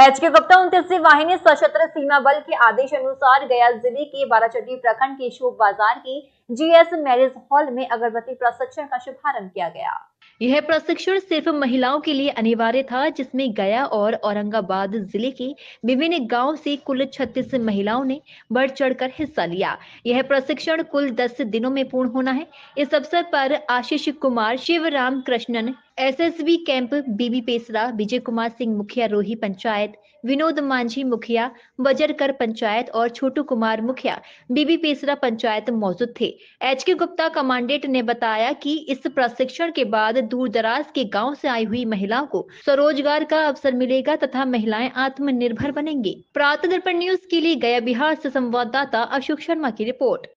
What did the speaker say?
H के गुप्ता उनतीसवीं वाहिनी सशस्त्र सीमा बल के आदेश अनुसार गया जिले के बाराचट्टी प्रखंड के शोभ बाजार के जीएस मैरिज हॉल में अगरबत्ती प्रशिक्षण का शुभारंभ किया गया यह प्रशिक्षण सिर्फ महिलाओं के लिए अनिवार्य था जिसमें गया और औरंगाबाद जिले के विभिन्न गांव से कुल 36 महिलाओं ने बढ़ चढ़कर हिस्सा लिया यह प्रशिक्षण कुल 10 दिनों में पूर्ण होना है इस अवसर पर आशीष कुमार शिवराम कृष्णन एसएसबी कैंप बीबी पेसरा विजय कुमार सिंह मुखिया रोही पंचायत विनोद मांझी मुखिया बजरकर पंचायत और छोटू कुमार मुखिया बीबी पेसरा पंचायत मौजूद थे एच के गुप्ता कमांडेंट ने बताया कि इस प्रशिक्षण के बाद बाद दूर दराज के गाँव से आई हुई महिलाओं को स्वरोजगार का अवसर मिलेगा तथा महिलाएं आत्मनिर्भर बनेंगी प्रातः दर्पण न्यूज के लिए गया बिहार से संवाददाता अशोक शर्मा की रिपोर्ट